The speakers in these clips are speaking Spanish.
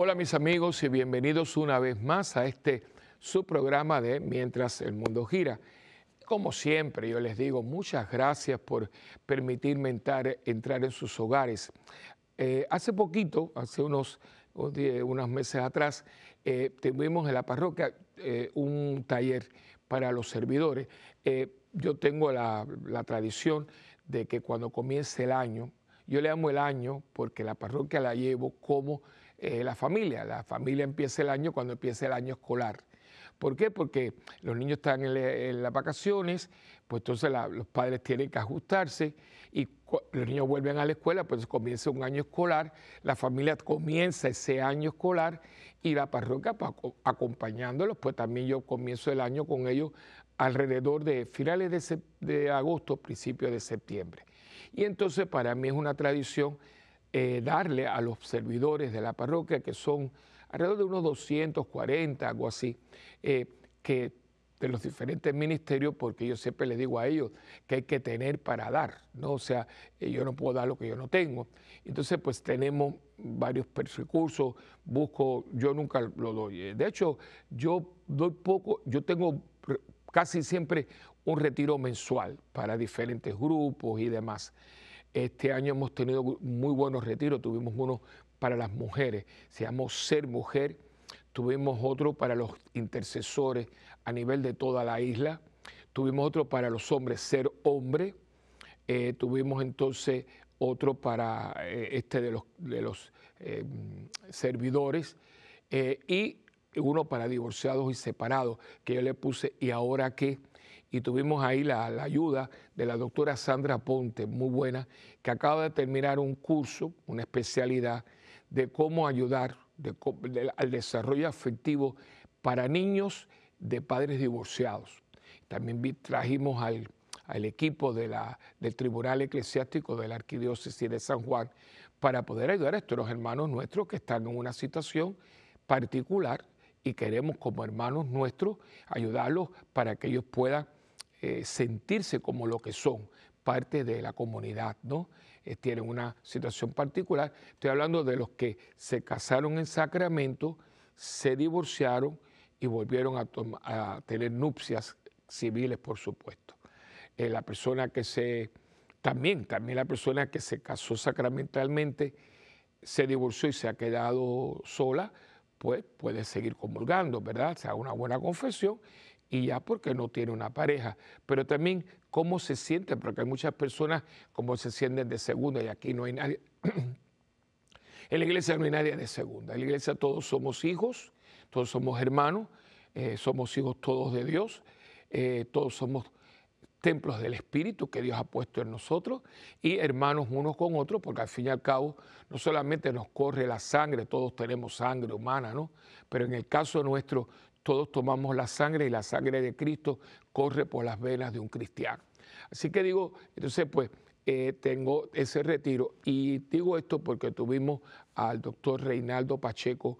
Hola mis amigos y bienvenidos una vez más a este su programa de Mientras el Mundo Gira. Como siempre, yo les digo muchas gracias por permitirme entrar, en sus hogares. Eh, hace poquito, hace unos, meses atrás, eh, tuvimos en la parroquia eh, un taller para los servidores. yo tengo la, la tradición de que cuando comience el año, yo le amo el año porque la parroquia la llevo como eh, la familia. La familia empieza el año cuando empieza el año escolar. ¿Por qué? Porque los niños están en, las vacaciones, pues entonces los padres tienen que ajustarse y los niños vuelven a la escuela, pues comienza un año escolar, la familia comienza ese año escolar y la parroquia pues, acompañándolos, pues también yo comienzo el año con ellos alrededor de finales de, de agosto, principios de septiembre. Y entonces para mí es una tradición eh, darle a los servidores de la parroquia, que son alrededor de unos 240, algo así, eh, que de los diferentes ministerios, porque yo siempre les digo a ellos que hay que tener para dar, ¿no? O sea, eh, yo no puedo dar lo que yo no tengo. Entonces, pues tenemos varios recursos, busco, yo nunca lo doy. De hecho, yo doy poco, yo tengo casi siempre un retiro mensual para diferentes grupos y demás. Este año hemos tenido muy buenos retiros, tuvimos uno para las mujeres, se llamó Ser Mujer, tuvimos otro para los intercesores a nivel de toda la isla, tuvimos otro para los hombres, Ser Hombre, eh, tuvimos entonces otro para eh, este de los, de los eh, servidores y uno para divorciados y separados, que yo le puse y ahora qué, y tuvimos ahí la, ayuda de la doctora Sandra Ponte, muy buena, que acaba de terminar un curso, una especialidad de cómo ayudar al desarrollo afectivo para niños de padres divorciados. También trajimos al, equipo del Tribunal Eclesiástico de la Arquidiócesis de San Juan para poder ayudar a estos hermanos nuestros que están en una situación particular y queremos como hermanos nuestros ayudarlos para que ellos puedan eh, sentirse como lo que son, parte de la comunidad, ¿no? Eh, tienen una situación particular. Estoy hablando de los que se casaron en Sacramento, se divorciaron y volvieron a, tener nupcias civiles, por supuesto. Eh, la persona que se, también, también la persona que se casó sacramentalmente, se divorció y se ha quedado sola, pues puede seguir comulgando, ¿verdad? O sea, una buena confesión y ya porque no tiene una pareja, pero también cómo se siente, porque hay muchas personas como se sienten de segunda y aquí no hay nadie. en la iglesia no hay nadie de segunda, en la iglesia todos somos hijos, todos somos hermanos, eh, somos hijos todos de Dios, eh, todos somos templos del Espíritu que Dios ha puesto en nosotros y hermanos unos con otros, porque al fin y al cabo no solamente nos corre la sangre, todos tenemos sangre humana, ¿no? Pero en el caso nuestro todos tomamos la sangre y la sangre de Cristo corre por las venas de un cristiano. Así que digo, entonces pues eh, tengo ese retiro y digo esto porque tuvimos al doctor Reinaldo Pacheco,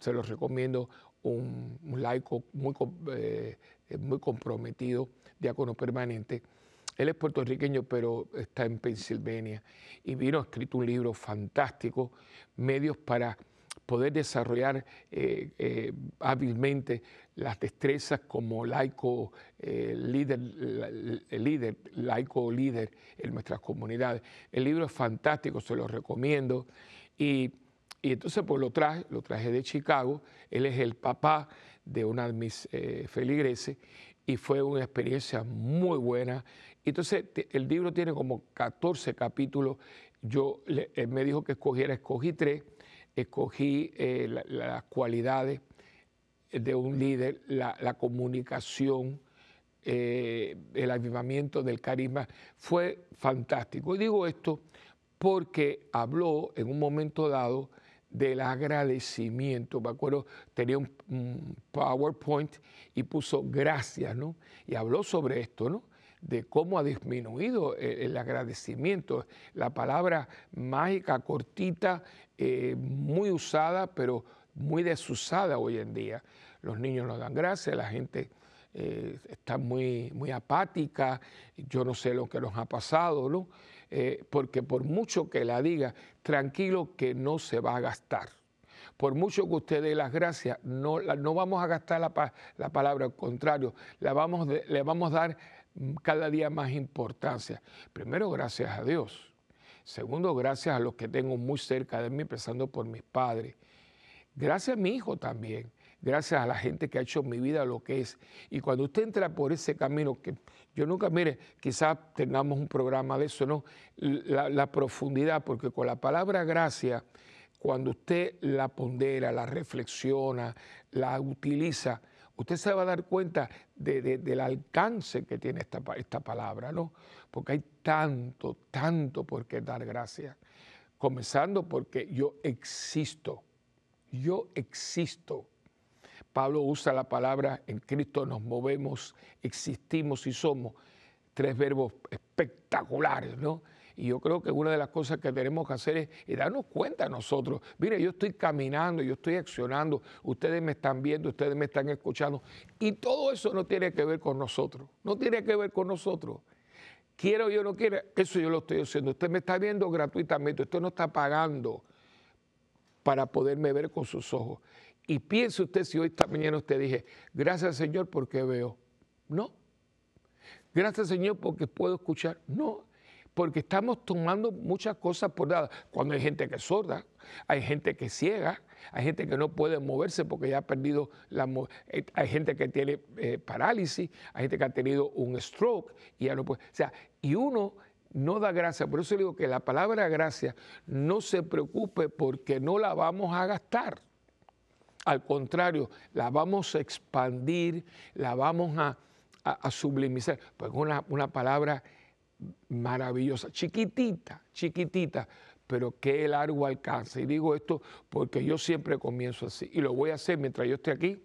se lo recomiendo, un, laico muy, eh, muy comprometido, diácono permanente. Él es puertorriqueño, pero está en Pensilvania y vino, ha escrito un libro fantástico, Medios para poder desarrollar eh, eh, hábilmente las destrezas como laico eh, líder, el líder, laico líder en nuestras comunidades. El libro es fantástico, se lo recomiendo. Y, y entonces pues lo traje, lo traje de Chicago. Él es el papá de una de mis feligreses y fue una experiencia muy buena. Entonces el libro tiene como 14 capítulos. Yo él me dijo que escogiera, escogí tres escogí eh, las cualidades de un líder, la, comunicación, eh, el avivamiento del carisma. Fue fantástico. Y digo esto porque habló en un momento dado del agradecimiento. Me acuerdo, tenía un, un PowerPoint y puso gracias, ¿no? Y habló sobre esto, ¿no? de cómo ha disminuido el, agradecimiento. La palabra mágica, cortita, eh, muy usada, pero muy desusada hoy en día. Los niños no dan gracias, la gente eh, está muy, muy apática, yo no sé lo que nos ha pasado, ¿no? Eh, porque por mucho que la diga, tranquilo que no se va a gastar. Por mucho que usted dé las gracias, no, no vamos a gastar la, la, palabra, al contrario, la vamos le vamos a dar mm, cada día más importancia. Primero, gracias a Dios Segundo, gracias a los que tengo muy cerca de mí, empezando por mis padres. Gracias a mi hijo también. Gracias a la gente que ha hecho mi vida lo que es. Y cuando usted entra por ese camino, que yo nunca, mire, quizás tengamos un programa de eso, ¿no? La, la profundidad, porque con la palabra gracia, cuando usted la pondera, la reflexiona, la utiliza, usted se va a dar cuenta del alcance que tiene esta, esta palabra, ¿no? Porque hay tanto, tanto por qué dar gracias. Comenzando porque yo existo, yo existo. Pablo usa la palabra en Cristo nos movemos, existimos y somos. Tres verbos espectaculares, ¿no? Y yo creo que una de las cosas que tenemos que hacer es, darnos cuenta nosotros. Mire, yo estoy caminando, yo estoy accionando, ustedes me están viendo, ustedes me están escuchando. Y todo eso no tiene que ver con nosotros, no tiene que ver con nosotros. Quiero yo no quiera, eso yo lo estoy haciendo. Usted me está viendo gratuitamente, usted no está pagando para poderme ver con sus ojos. Y piense usted si hoy esta mañana usted dije, gracias Señor porque veo. No. Gracias Señor porque puedo escuchar. No porque estamos tomando muchas cosas por dadas. Cuando hay gente que es sorda, hay gente que es ciega, hay gente que no puede moverse porque ya ha perdido la eh, hay gente que tiene eh, parálisis, hay gente que ha tenido un stroke y ya no puede. O sea, y uno no da gracia. Por eso digo que la palabra gracia no se preocupe porque no la vamos a gastar. Al contrario, la vamos a expandir, la vamos a, sublimizar. Pues una, una palabra maravillosa, chiquitita, chiquitita, pero qué largo alcance. Y digo esto porque yo siempre comienzo así y lo voy a hacer mientras yo esté aquí,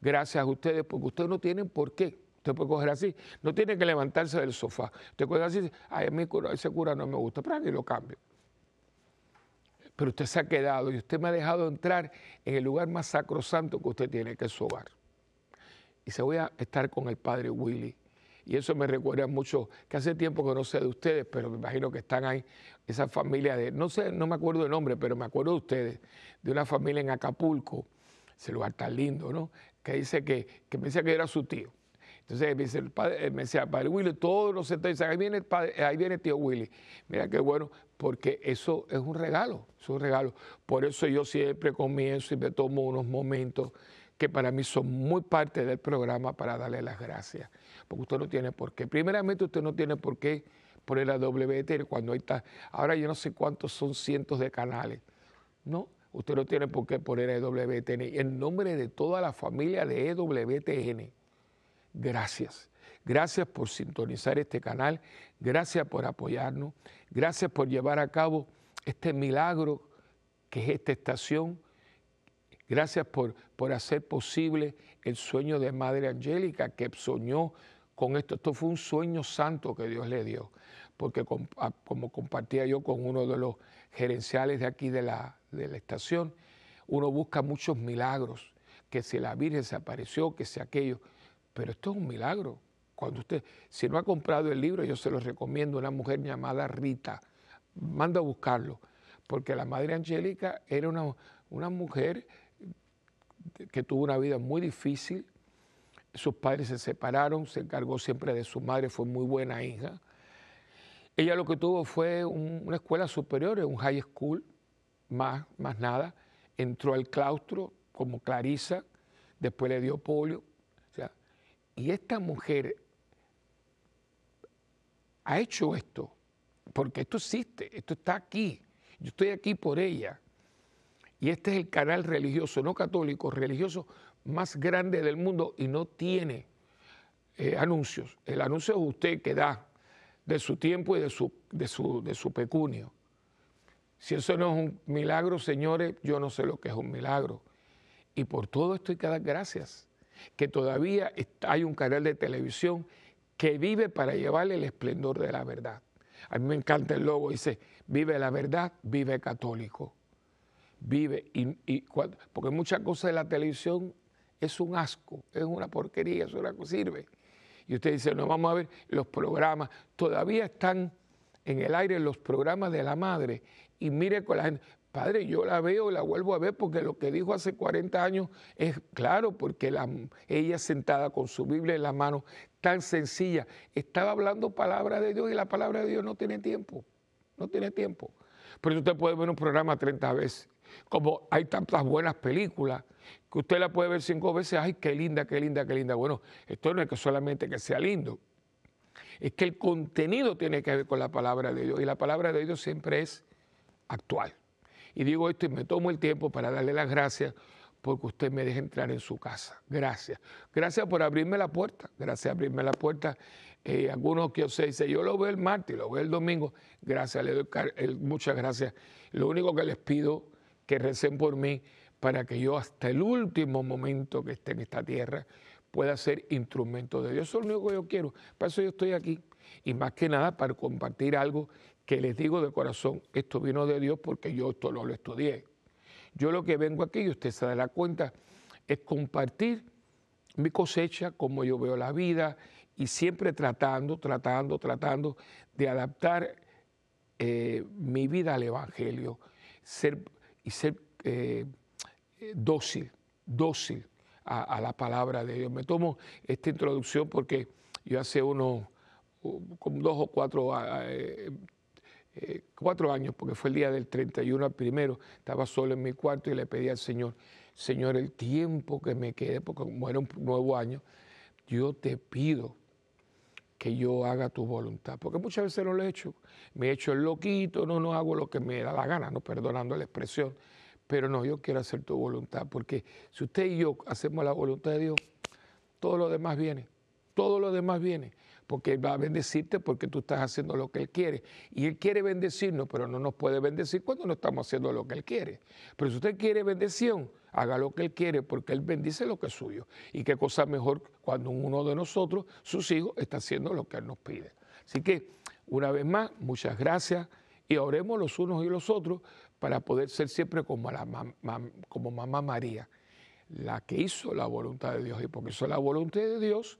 gracias a ustedes, porque ustedes no tienen por qué. Usted puede coger así, no tiene que levantarse del sofá. Usted puede decir, ay, a ese cura no me gusta, para aquí lo cambio Pero usted se ha quedado y usted me ha dejado entrar en el lugar más sacrosanto que usted tiene, que es su hogar. Y se voy a estar con el padre Willy y eso me recuerda mucho, que hace tiempo que no sé de ustedes, pero me imagino que están ahí, esa familia de, no sé, no me acuerdo el nombre, pero me acuerdo de ustedes, de una familia en Acapulco, ese lugar tan lindo, ¿no? Que dice que, que decía que era su tío. Entonces me, dice, el padre, eh, me decía, padre Willy, todos los sentados dicen, ahí viene, ahí viene el tío Willy. Mira qué bueno, porque eso es un regalo, es un regalo. Por eso yo siempre comienzo y me tomo unos momentos que para mí son muy parte del programa para darle las gracias porque usted no tiene por qué. Primeramente, usted no tiene por qué poner la WTN cuando ahí está. Ahora yo no sé cuántos son cientos de canales. No, usted no tiene por qué poner WTN. En nombre de toda la familia de EWTN, gracias. Gracias por sintonizar este canal, gracias por apoyarnos, gracias por llevar a cabo este milagro que es esta estación. Gracias por, por hacer posible el sueño de Madre Angélica que soñó con esto. Esto fue un sueño santo que Dios le dio, porque como compartía yo con uno de los gerenciales de aquí de la, estación, uno busca muchos milagros, que si la Virgen se apareció, que si aquello, pero esto es un milagro. Cuando usted, si no ha comprado el libro, yo se lo recomiendo, una mujer llamada Rita, manda a buscarlo, porque la Madre Angélica era una, una mujer que tuvo una vida muy difícil, sus padres se separaron, se encargó siempre de su madre, fue muy buena hija. Ella lo que tuvo fue una escuela superior, un high school, más, más nada. Entró al claustro como Clarisa, después le dio polio. y esta mujer ha hecho esto, porque esto existe, esto está aquí. Yo estoy aquí por ella. Y este es el canal religioso, no católico, religioso, más grande del mundo y no tiene eh, anuncios. El anuncio es usted que da de su tiempo y de su, de su, pecunio. Si eso no es un milagro, señores, yo no sé lo que es un milagro. Y por todo esto hay que dar gracias, que todavía hay un canal de televisión que vive para llevarle el esplendor de la verdad. A mí me encanta el logo, dice, vive la verdad, vive católico. Vive, y, porque muchas cosas de la televisión es un asco, es una porquería, eso no sirve. Y usted dice, no, vamos a ver los programas, todavía están en el aire los programas de la madre. Y mire con la gente, padre, yo la veo, la vuelvo a ver porque lo que dijo hace 40 años es claro, porque ella sentada con su Biblia en la mano, tan sencilla, estaba hablando palabra de Dios y la palabra de Dios no tiene tiempo, no tiene tiempo. Pero usted puede ver un programa 30 veces como hay tantas buenas películas que usted la puede ver cinco veces, ay, qué linda, qué linda, qué linda. Bueno, esto no es que solamente que sea lindo, es que el contenido tiene que ver con la palabra de Dios y la palabra de Dios siempre es actual. Y digo esto y me tomo el tiempo para darle las gracias porque usted me deja entrar en su casa. Gracias. Gracias por abrirme la puerta. Gracias por abrirme la puerta. Eh, algunos que os sé, dice, yo lo veo el martes, lo veo el domingo. Gracias, le doy muchas gracias. Lo único que les pido que recen por mí para que yo hasta el último momento que esté en esta tierra pueda ser instrumento de Dios. Eso es lo único que yo quiero. Para eso yo estoy aquí. Y más que nada para compartir algo que les digo de corazón. Esto vino de Dios porque yo esto lo estudié. Yo lo que vengo aquí, y usted se dará cuenta, es compartir mi cosecha, como yo veo la vida y siempre tratando, tratando, tratando de adaptar eh, mi vida al Evangelio. Ser y ser eh, dócil, dócil a, la palabra de Dios. Me tomo esta introducción porque yo hace unos, dos o eh, eh, cuatro, años, porque fue el día del 31 al primero, estaba solo en mi cuarto y le pedí al Señor, Señor, el tiempo que me quede, porque como era un nuevo año, yo te pido que yo haga tu voluntad. Porque muchas veces no lo he hecho. Me he hecho el loquito, no, no hago lo que me da la gana, no perdonando la expresión. Pero no, yo quiero hacer tu voluntad, porque si usted y yo hacemos la voluntad de Dios, todo lo demás viene. Todo lo demás viene porque Él va a bendecirte porque tú estás haciendo lo que Él quiere. Y Él quiere bendecirnos, pero no nos puede bendecir cuando no estamos haciendo lo que Él quiere. Pero si usted quiere bendición, haga lo que Él quiere porque Él bendice lo que es suyo. Y qué cosa mejor cuando uno de nosotros, sus hijos, está haciendo lo que Él nos pide. Así que, una vez más, muchas gracias y oremos los unos y los otros para poder ser siempre como, la como mamá María, la que hizo la voluntad de Dios. Y porque hizo la voluntad de Dios,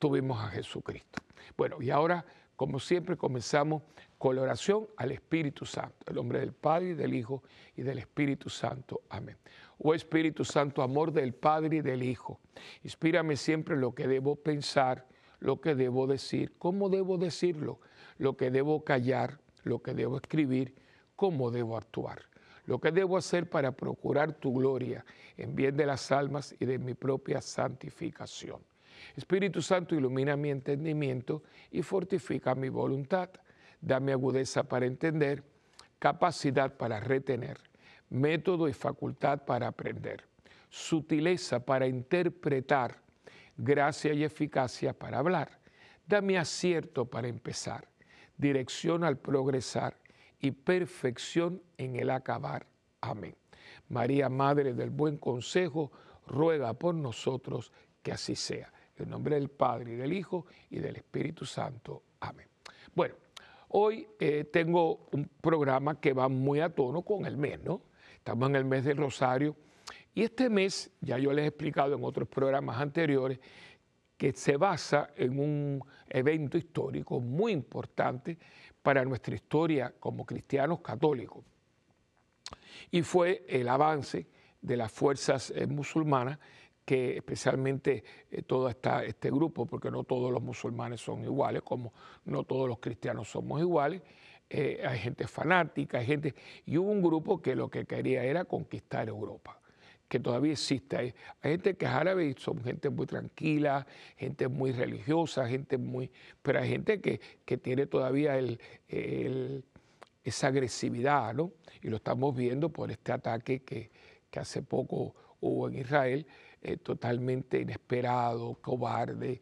tuvimos a Jesucristo. Bueno, y ahora, como siempre, comenzamos con la oración al Espíritu Santo, el nombre del Padre, del Hijo y del Espíritu Santo. Amén. Oh Espíritu Santo, amor del Padre y del Hijo, inspírame siempre lo que debo pensar, lo que debo decir, cómo debo decirlo, lo que debo callar, lo que debo escribir, cómo debo actuar, lo que debo hacer para procurar tu gloria en bien de las almas y de mi propia santificación. Espíritu Santo, ilumina mi entendimiento y fortifica mi voluntad. Dame agudeza para entender, capacidad para retener, método y facultad para aprender, sutileza para interpretar, gracia y eficacia para hablar. Dame acierto para empezar, dirección al progresar y perfección en el acabar. Amén. María, Madre del Buen Consejo, ruega por nosotros que así sea. En nombre del Padre, y del Hijo, y del Espíritu Santo. Amén. Bueno, hoy eh, tengo un programa que va muy a tono con el mes, ¿no? Estamos en el mes del Rosario. Y este mes, ya yo les he explicado en otros programas anteriores, que se basa en un evento histórico muy importante para nuestra historia como cristianos católicos. Y fue el avance de las fuerzas eh, musulmanas que especialmente eh, todo este grupo, porque no todos los musulmanes son iguales, como no todos los cristianos somos iguales, eh, hay gente fanática, hay gente... Y hubo un grupo que lo que quería era conquistar Europa, que todavía existe. Hay, gente que es árabe y son gente muy tranquila, gente muy religiosa, gente muy... Pero hay gente que, tiene todavía esa agresividad, ¿no? Y lo estamos viendo por este ataque que, que hace poco hubo en Israel. Eh, totalmente inesperado, cobarde.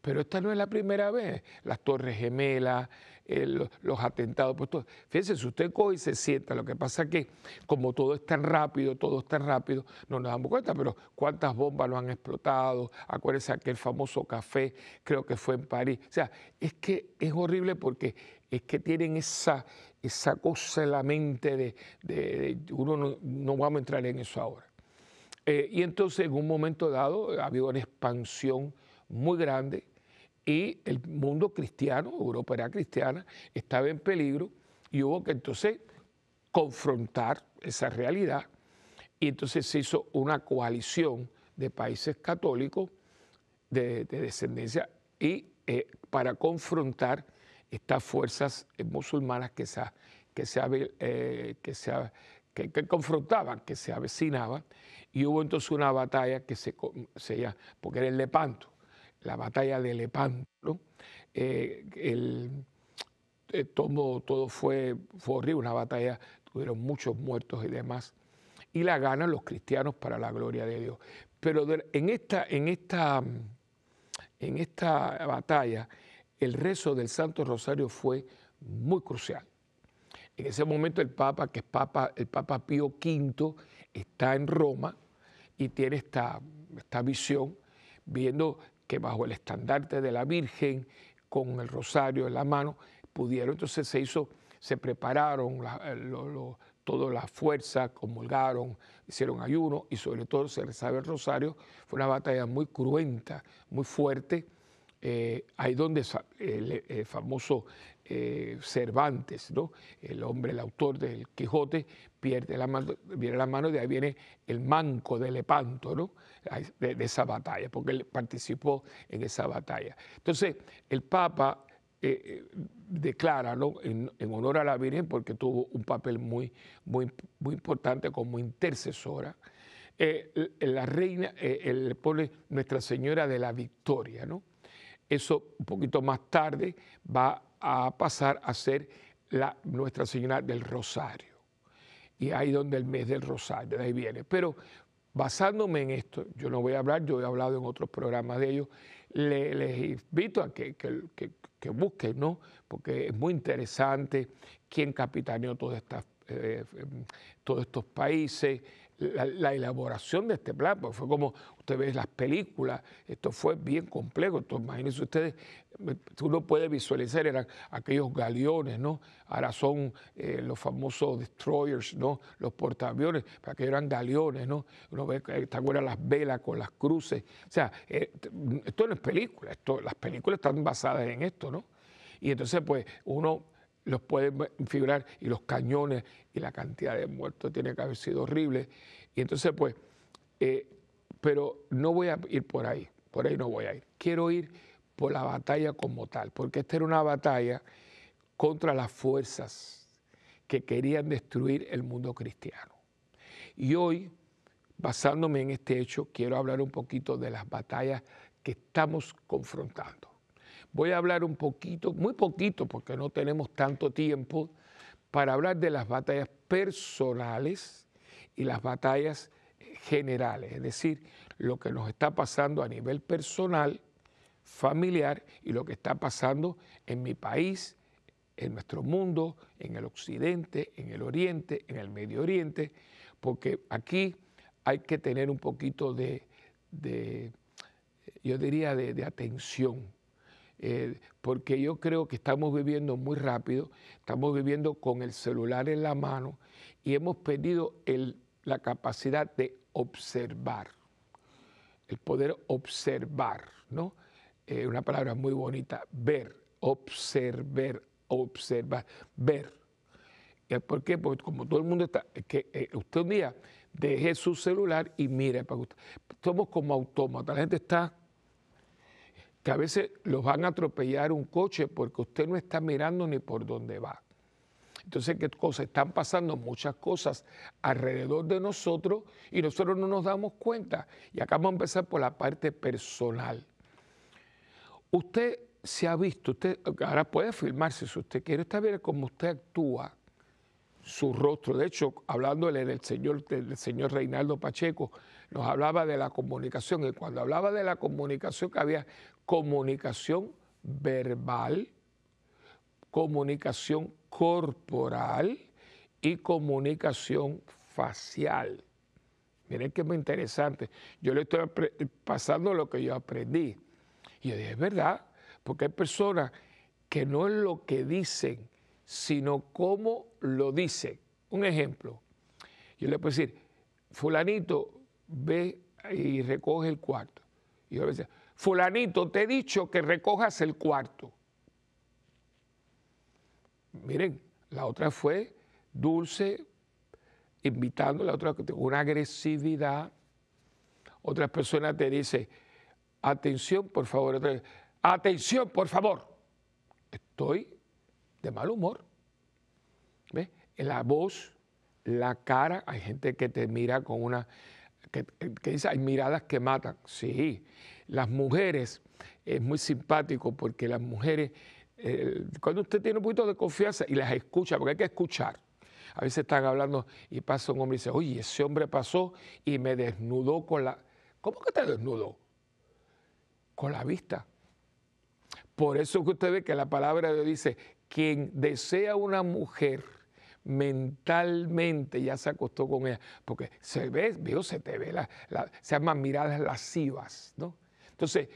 Pero esta no es la primera vez. Las Torres Gemelas, eh, los, atentados. Pues todo. Fíjense, si usted coge y se sienta, lo que pasa es que como todo es tan rápido, todo es tan rápido, no nos damos cuenta, pero cuántas bombas lo han explotado. Acuérdense aquel famoso café, creo que fue en París. O sea, es que es horrible porque es que tienen esa, esa cosa en la mente de, uno no vamos a entrar en eso ahora. Eh, y entonces en un momento dado ha habido una expansión muy grande y el mundo cristiano, Europa era cristiana, estaba en peligro y hubo que entonces confrontar esa realidad. Y entonces se hizo una coalición de países católicos de, descendencia y eh, para confrontar estas fuerzas musulmanas que se, que se, eh, que se que, confrontaban, que se avecinaban, y hubo entonces una batalla que se, se porque era el Lepanto, la batalla de Lepanto, eh, el, eh, todo, fue, horrible, una batalla, tuvieron muchos muertos y demás, y la ganan los cristianos para la gloria de Dios. Pero en, esta, en, esta, en esta batalla, el rezo del Santo Rosario fue muy crucial. En ese momento el Papa, que es Papa, el Papa Pío V, está en Roma y tiene esta, visión, viendo que bajo el estandarte de la Virgen, con el rosario en la mano, pudieron, entonces se hizo, se prepararon eh, todas las fuerzas, toda la fuerza, comulgaron, hicieron ayuno y sobre todo se rezaba el rosario. Fue una batalla muy cruenta, muy fuerte. Eh, ahí donde eh, el famoso eh, Cervantes, ¿no? el hombre, el autor del Quijote, pierde la mano, viene la mano y de ahí viene el manco de Lepanto, ¿no? de, esa batalla, porque él participó en esa batalla. Entonces, el Papa eh, eh, declara ¿no? en, honor a la Virgen porque tuvo un papel muy, muy, muy importante como intercesora. la reina pone Nuestra Señora de la Victoria, ¿no? Eso un poquito más tarde va a pasar a ser la, Nuestra Señora del Rosario. Y ahí donde el mes del Rosario, de ahí viene. Pero basándome en esto, yo no voy a hablar, yo he hablado en otros programas de ellos, les, invito a que, que, busquen, ¿no? Porque es muy interesante quién capitaneó estas, eh, em, todos estos países, la, elaboración de este plan, porque fue como usted ve las películas, esto fue bien complejo. imagínense ustedes, uno puede visualizar, eran aquellos galeones, ¿no? Ahora son eh, los famosos destroyers, ¿no? Los portaaviones, para que eran galeones, ¿no? Uno ve, eh, ¿te las velas con las cruces? O sea, eh, esto no es película, esto, las películas están basadas en esto, ¿no? Y entonces, pues, uno los pueden fibrar y los cañones y la cantidad de muertos tiene que haber sido horrible. Y entonces, pues, eh, pero no voy a ir por ahí, por ahí no voy a ir. Quiero ir por la batalla como tal, porque esta era una batalla contra las fuerzas que querían destruir el mundo cristiano. Y hoy, basándome en este hecho, quiero hablar un poquito de las batallas que estamos confrontando. Voy a hablar un poquito, muy poquito, porque no tenemos tanto tiempo, para hablar de las batallas personales y las batallas generales, es decir, lo que nos está pasando a nivel personal, familiar y lo que está pasando en mi país, en nuestro mundo, en el occidente, en el oriente, en el medio oriente, porque aquí hay que tener un poquito de, yo diría, de, de atención, eh, porque yo creo que estamos viviendo muy rápido, estamos viviendo con el celular en la mano y hemos perdido la capacidad de observar, el poder observar, ¿no? Eh, una palabra muy bonita, ver, observar, observar, ver. Eh, ¿Por qué? Porque como todo el mundo está, que usted un día deje su celular y mire, para usted. somos como autómatas, la gente está que a veces los van a atropellar un coche porque usted no está mirando ni por dónde va. Entonces, ¿qué cosas? Están pasando muchas cosas alrededor de nosotros y nosotros no nos damos cuenta. Y acá vamos a empezar por la parte personal. Usted se ha visto, usted ahora puede filmarse si usted quiere, está bien cómo usted actúa, su rostro. De hecho, hablándole señor, del señor Reinaldo Pacheco, nos hablaba de la comunicación y cuando hablaba de la comunicación que había comunicación verbal, comunicación corporal y comunicación facial. Miren qué es muy interesante. Yo le estoy pasando lo que yo aprendí. Y yo dije, es verdad, porque hay personas que no es lo que dicen, sino cómo lo dicen. Un ejemplo, yo le puedo decir, fulanito, ve y recoge el cuarto. Y yo le decía, fulanito, te he dicho que recojas el cuarto. Miren, la otra fue dulce, invitando, la otra una agresividad. Otra persona te dice, atención, por favor, atención, por favor. Estoy de mal humor. En La voz, la cara, hay gente que te mira con una, que, que dice, hay miradas que matan. Sí, las mujeres, es muy simpático porque las mujeres, eh, cuando usted tiene un poquito de confianza y las escucha, porque hay que escuchar. A veces están hablando y pasa un hombre y dice, oye, ese hombre pasó y me desnudó con la... ¿Cómo que te desnudó? Con la vista. Por eso que usted ve que la palabra de Dios dice, quien desea una mujer mentalmente ya se acostó con ella, porque se ve, veo, se te ve, se miradas lascivas, ¿no? Entonces,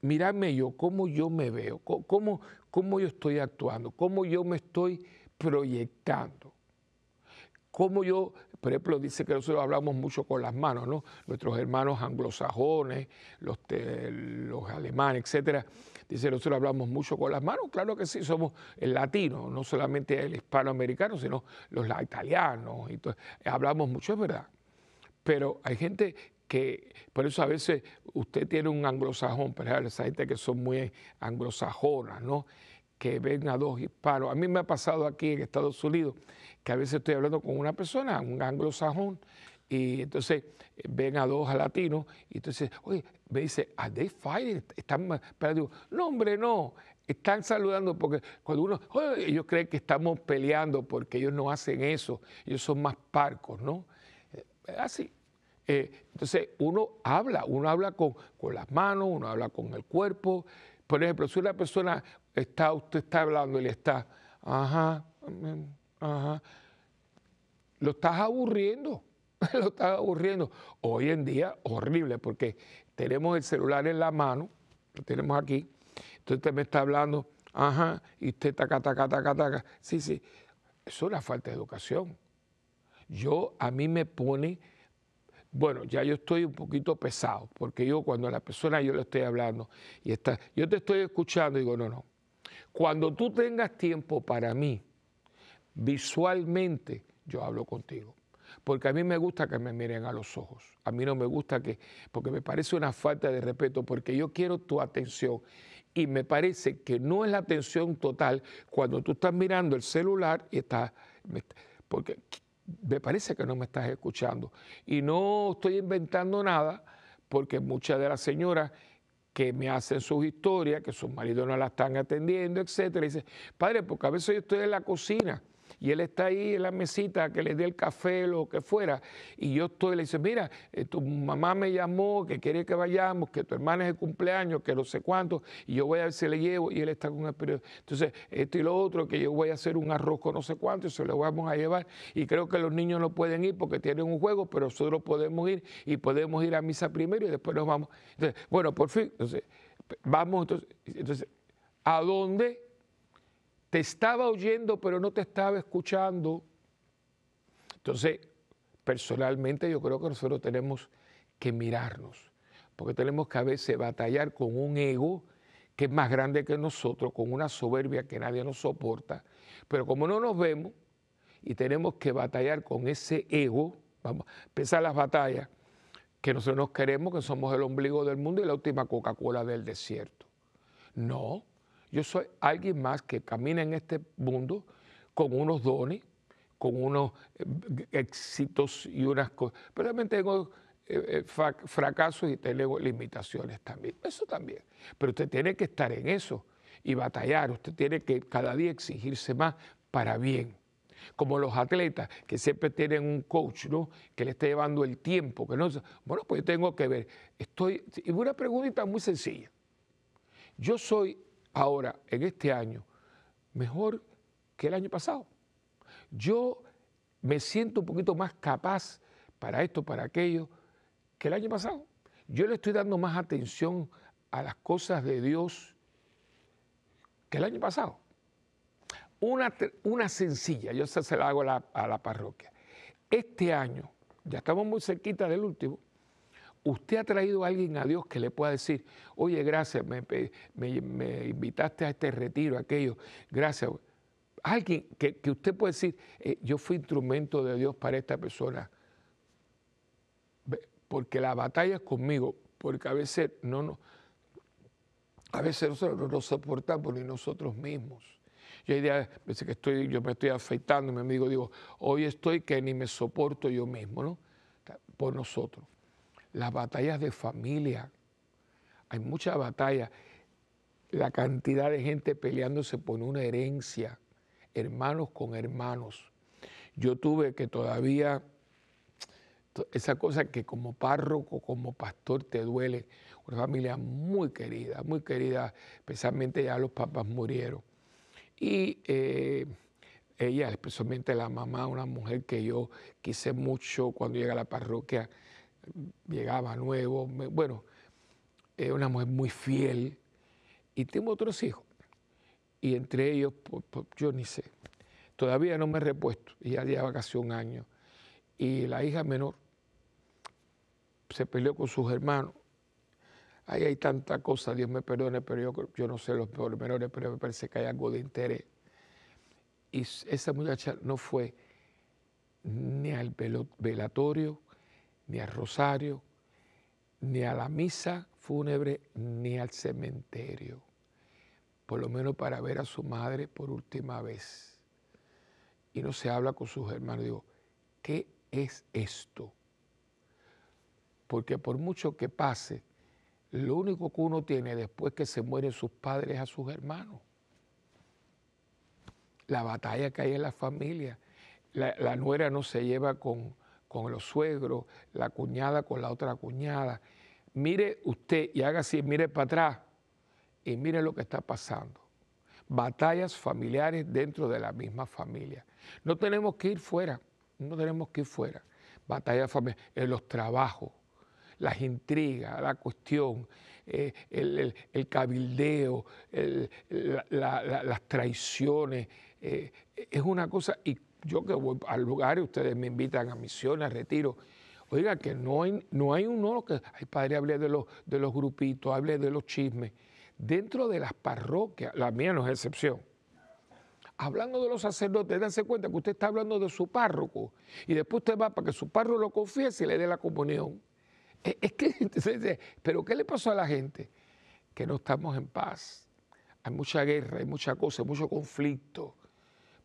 miradme yo, cómo yo me veo, cómo, cómo yo estoy actuando, cómo yo me estoy proyectando. Cómo yo, por ejemplo, dice que nosotros hablamos mucho con las manos, ¿no? Nuestros hermanos anglosajones, los, los alemanes, etcétera, dice nosotros hablamos mucho con las manos. Claro que sí, somos el latino, no solamente el hispanoamericano, sino los italianos. Hablamos mucho, es verdad. Pero hay gente que por eso a veces usted tiene un anglosajón, pero hay esa gente que son muy anglosajonas, ¿no? Que ven a dos hispanos. A mí me ha pasado aquí en Estados Unidos que a veces estoy hablando con una persona, un anglosajón, y entonces eh, ven a dos latinos y entonces, oye, me dice, ¿are they fighting? Están, pero digo, no, hombre, no. Están saludando porque cuando uno, oye, ellos creen que estamos peleando porque ellos no hacen eso, ellos son más parcos, ¿no? Eh, así. Eh, entonces, uno habla, uno habla con, con las manos, uno habla con el cuerpo. Por ejemplo, si una persona está, usted está hablando y le está, ajá, ajá, lo estás aburriendo, lo estás aburriendo. Hoy en día, horrible, porque tenemos el celular en la mano, lo tenemos aquí, entonces usted me está hablando, ajá, y usted taca, taca, taca, taca. Sí, sí, eso es una falta de educación. Yo, a mí me pone bueno, ya yo estoy un poquito pesado, porque yo cuando a la persona yo le estoy hablando y está, yo te estoy escuchando, y digo, no, no. Cuando tú tengas tiempo para mí, visualmente, yo hablo contigo. Porque a mí me gusta que me miren a los ojos. A mí no me gusta que, porque me parece una falta de respeto, porque yo quiero tu atención. Y me parece que no es la atención total cuando tú estás mirando el celular y estás, porque me parece que no me estás escuchando. Y no estoy inventando nada, porque muchas de las señoras que me hacen sus historias, que sus maridos no las están atendiendo, etcétera, dicen, padre, porque a veces yo estoy en la cocina y él está ahí en la mesita que le dé el café, lo que fuera, y yo estoy, le dice, mira, eh, tu mamá me llamó, que quiere que vayamos, que tu hermana es el cumpleaños, que no sé cuánto, y yo voy a ver si le llevo, y él está con el periodo. Entonces, esto y lo otro, que yo voy a hacer un arroz con no sé cuánto, y se lo vamos a llevar, y creo que los niños no pueden ir porque tienen un juego, pero nosotros podemos ir, y podemos ir a misa primero, y después nos vamos. Entonces, bueno, por fin, entonces, vamos, entonces, entonces ¿a dónde? te estaba oyendo pero no te estaba escuchando. Entonces, personalmente yo creo que nosotros tenemos que mirarnos, porque tenemos que a veces batallar con un ego que es más grande que nosotros, con una soberbia que nadie nos soporta, pero como no nos vemos y tenemos que batallar con ese ego, vamos a las batallas, que nosotros nos queremos, que somos el ombligo del mundo y la última Coca-Cola del desierto. No, yo soy alguien más que camina en este mundo con unos dones, con unos eh, éxitos y unas cosas. Pero también tengo eh, eh, fracasos y tengo limitaciones también. Eso también. Pero usted tiene que estar en eso y batallar. Usted tiene que cada día exigirse más para bien. Como los atletas que siempre tienen un coach, ¿no? Que le esté llevando el tiempo. Que no, bueno, pues yo tengo que ver. Estoy. Y una preguntita muy sencilla. Yo soy Ahora, en este año, mejor que el año pasado. Yo me siento un poquito más capaz para esto, para aquello, que el año pasado. Yo le estoy dando más atención a las cosas de Dios que el año pasado. Una, una sencilla, yo se, la hago la, a la parroquia. Este año, ya estamos muy cerquita del último, ¿Usted ha traído a alguien a Dios que le pueda decir, oye, gracias, me, invitaste a este retiro, aquello, gracias? Alguien que, usted puede decir, eh, yo fui instrumento de Dios para esta persona, porque la batalla es conmigo, porque a veces no, no a veces nosotros no soportamos ni nosotros mismos. Yo hay que estoy, yo me estoy afeitando, me amigo, digo, hoy estoy que ni me soporto yo mismo, ¿no? Por nosotros las batallas de familia. Hay muchas batallas. La cantidad de gente peleándose por una herencia, hermanos con hermanos. Yo tuve que todavía, esa cosa que como párroco, como pastor te duele, una familia muy querida, muy querida, especialmente ya los papás murieron. Y eh, ella, especialmente la mamá, una mujer que yo quise mucho cuando llega a la parroquia, llegaba nuevo, bueno, Es una mujer muy fiel y tengo otros hijos. Y entre ellos, yo ni sé, todavía no me he repuesto, ya lleva casi un año. Y la hija menor se peleó con sus hermanos. Ahí hay tanta cosa, Dios me perdone, pero yo, yo no sé los menores, pero me parece que hay algo de interés. Y esa muchacha no fue ni al velatorio, ni al rosario, ni a la misa fúnebre, ni al cementerio, por lo menos para ver a su madre por última vez. Y no se habla con sus hermanos. Digo, ¿qué es esto? Porque por mucho que pase, lo único que uno tiene después que se mueren sus padres a sus hermanos. La batalla que hay en la familia. La, la nuera no se lleva con, con los suegros, la cuñada con la otra cuñada. Mire usted y haga así, mire para atrás y mire lo que está pasando. Batallas familiares dentro de la misma familia. No tenemos que ir fuera, no tenemos que ir fuera. Batallas familiares eh, los trabajos, las intrigas, la cuestión, eh, el, cabildeo, las traiciones. Eh, es una cosa, y yo que voy al lugar y ustedes me invitan a misiones, a retiro. Oiga, que no hay, no hay uno que, el padre, hable de los, de los grupitos, hable de los chismes. Dentro de las parroquias, la mía no es excepción. Hablando de los sacerdotes, dense cuenta que usted está hablando de su párroco y después usted va para que su párroco lo confiese y le dé la comunión. Es, que, pero ¿qué le pasó a la gente? Que no estamos en paz. Hay mucha guerra, hay mucha cosa, hay mucho conflicto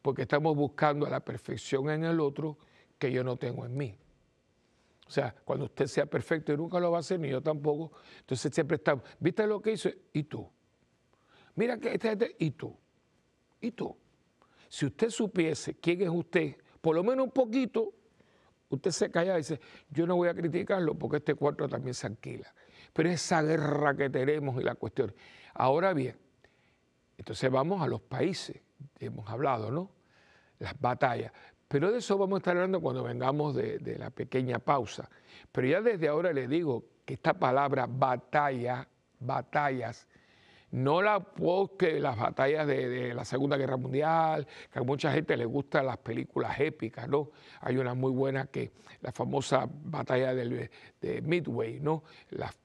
porque estamos buscando a la perfección en el otro que yo no tengo en mí. O sea, cuando usted sea perfecto y nunca lo va a hacer, ni yo tampoco, entonces siempre estamos, ¿viste lo que hizo? ¿Y tú? Mira que este, este, ¿y tú? ¿Y tú? Si usted supiese quién es usted, por lo menos un poquito, usted se calla y dice, yo no voy a criticarlo porque este cuarto también se alquila. Pero esa guerra que tenemos y la cuestión. Ahora bien, entonces vamos a los países, hemos hablado, ¿no? las batallas. Pero de eso vamos a estar hablando cuando vengamos de, la pequeña pausa. Pero ya desde ahora le digo que esta palabra batalla, batallas, no la porque las batallas de, la Segunda Guerra Mundial, que a mucha gente le gustan las películas épicas, ¿no? Hay una muy buena que la famosa batalla de Midway, ¿no? Las,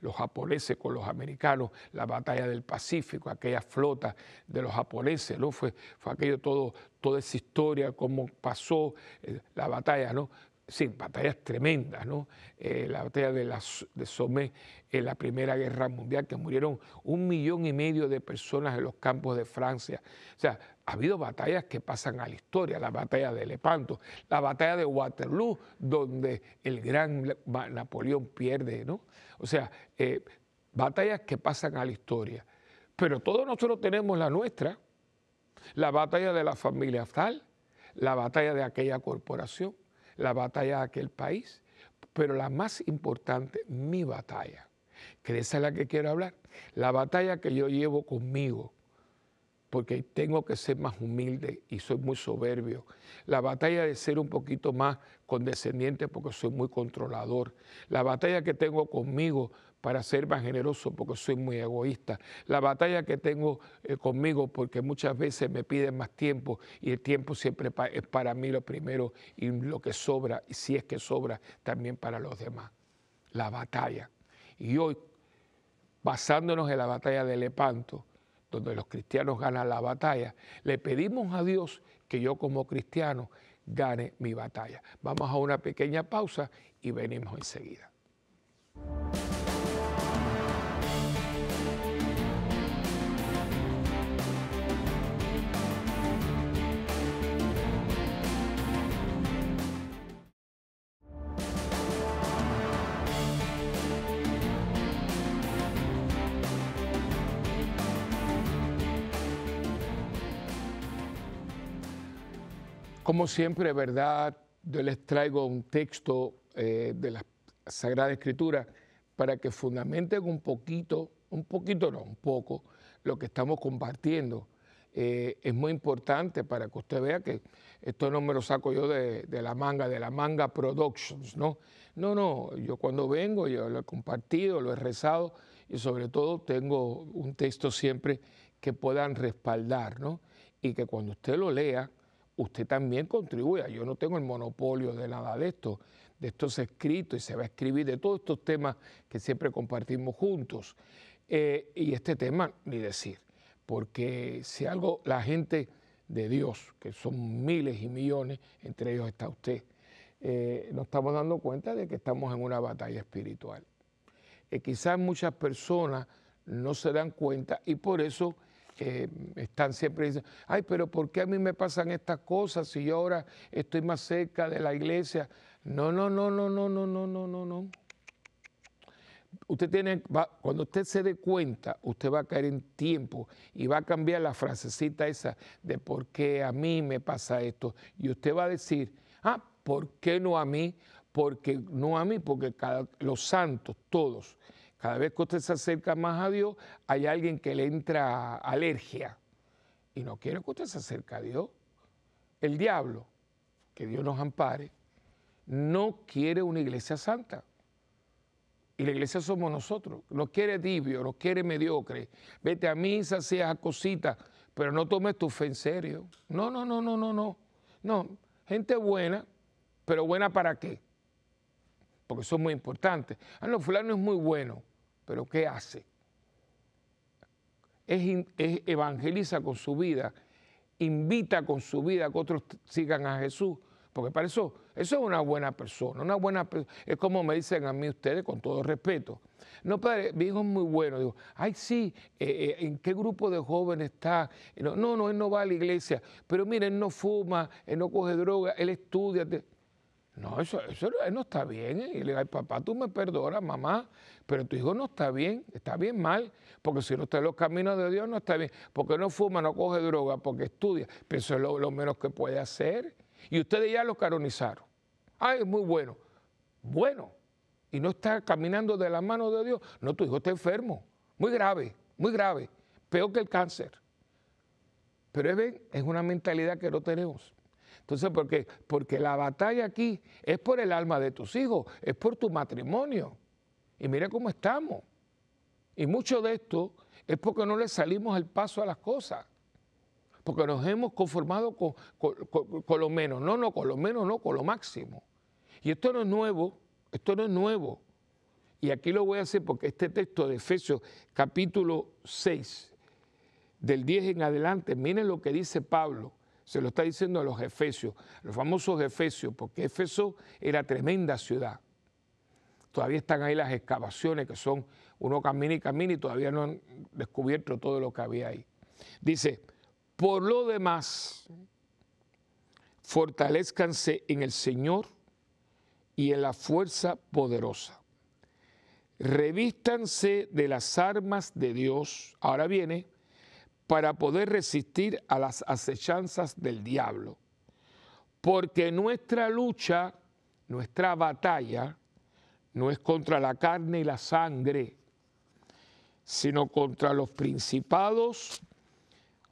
los japoneses con los americanos, la batalla del Pacífico, aquella flota de los japoneses, ¿no? Fue, fue aquello todo, toda esa historia, cómo pasó eh, la batalla, ¿no? sí, batallas tremendas, ¿no? Eh, la batalla de, la, de Somme en la Primera Guerra Mundial, que murieron un millón y medio de personas en los campos de Francia. O sea, ha habido batallas que pasan a la historia, la batalla de Lepanto, la batalla de Waterloo, donde el gran Napoleón pierde, ¿no? O sea, eh, batallas que pasan a la historia. Pero todos nosotros tenemos la nuestra, la batalla de la familia tal, la batalla de aquella corporación, la batalla de aquel país, pero la más importante, mi batalla, que esa es la que quiero hablar, la batalla que yo llevo conmigo, porque tengo que ser más humilde y soy muy soberbio. La batalla de ser un poquito más condescendiente porque soy muy controlador. La batalla que tengo conmigo para ser más generoso porque soy muy egoísta. La batalla que tengo eh, conmigo porque muchas veces me piden más tiempo y el tiempo siempre es para mí lo primero y lo que sobra, y si es que sobra, también para los demás. La batalla. Y hoy, basándonos en la batalla de Lepanto, donde los cristianos ganan la batalla, le pedimos a Dios que yo como cristiano gane mi batalla. Vamos a una pequeña pausa y venimos enseguida. Como siempre, ¿verdad? Yo les traigo un texto eh, de la Sagrada Escritura para que fundamenten un poquito, un poquito no, un poco, lo que estamos compartiendo. Eh, es muy importante para que usted vea que esto no me lo saco yo de, de, la manga, de la manga Productions, ¿no? No, no, yo cuando vengo, yo lo he compartido, lo he rezado y sobre todo tengo un texto siempre que puedan respaldar, ¿no? Y que cuando usted lo lea, usted también contribuya. Yo no tengo el monopolio de nada de esto, de esto se ha escrito y se va a escribir, de todos estos temas que siempre compartimos juntos. Eh, y este tema, ni decir, porque si algo la gente de Dios, que son miles y millones, entre ellos está usted, eh, nos estamos dando cuenta de que estamos en una batalla espiritual. Eh, quizás muchas personas no se dan cuenta y por eso que están siempre diciendo, ay, pero ¿por qué a mí me pasan estas cosas si yo ahora estoy más cerca de la iglesia? No, no, no, no, no, no, no, no, no, no. Usted tiene, cuando usted se dé cuenta, usted va a caer en tiempo y va a cambiar la frasecita esa de por qué a mí me pasa esto. Y usted va a decir, ah, ¿por qué no a mí? Porque no a mí, porque los santos, todos, cada vez que usted se acerca más a Dios, hay alguien que le entra alergia y no quiere que usted se acerque a Dios. El diablo, que Dios nos ampare, no quiere una iglesia santa. Y la iglesia somos nosotros. No quiere tibio, no quiere mediocre. Vete a misa, seas a cositas, pero no tomes tu fe en serio. No, no, no, no, no, no. No, gente buena, pero buena para qué? Porque eso es muy importante. Ah, no, fulano es muy bueno pero ¿qué hace? Es, evangeliza con su vida, invita con su vida a que otros sigan a Jesús, porque para eso, eso es una buena persona, una buena es como me dicen a mí ustedes con todo respeto. No, padre, mi hijo es muy bueno. Digo, ay, sí, eh, eh, ¿en qué grupo de jóvenes está? No, no, él no va a la iglesia. Pero mire, él no fuma, él no coge droga, él estudia. No, eso, no está bien. ¿eh? Y le digo, papá, tú me perdonas, mamá, pero tu hijo no está bien, está bien mal, porque si no está en los caminos de Dios, no está bien. Porque no fuma, no coge droga, porque estudia. Pero eso es lo, menos que puede hacer. Y ustedes ya lo canonizaron. Ay, es muy bueno. Bueno. Y no está caminando de la mano de Dios. No, tu hijo está enfermo. Muy grave, muy grave. Peor que el cáncer. Pero es una mentalidad que no tenemos. Entonces, ¿por Porque la batalla aquí es por el alma de tus hijos, es por tu matrimonio. Y mira cómo estamos. Y mucho de esto es porque no le salimos el paso a las cosas. Porque nos hemos conformado con, con lo menos, no, no, con lo menos, no, con lo máximo. Y esto no es nuevo, esto no es nuevo. Y aquí lo voy a hacer porque este texto de Efesios capítulo 6, del 10 en adelante, miren lo que dice Pablo se lo está diciendo a los efesios, los famosos efesios, porque Éfeso era tremenda ciudad. Todavía están ahí las excavaciones que son, uno camina y camina y todavía no han descubierto todo lo que había ahí. Dice, por lo demás, fortalezcanse en el Señor y en la fuerza poderosa. Revístanse de las armas de Dios. Ahora viene para poder resistir a las acechanzas del diablo. Porque nuestra lucha, nuestra batalla, no es contra la carne y la sangre, sino contra los principados,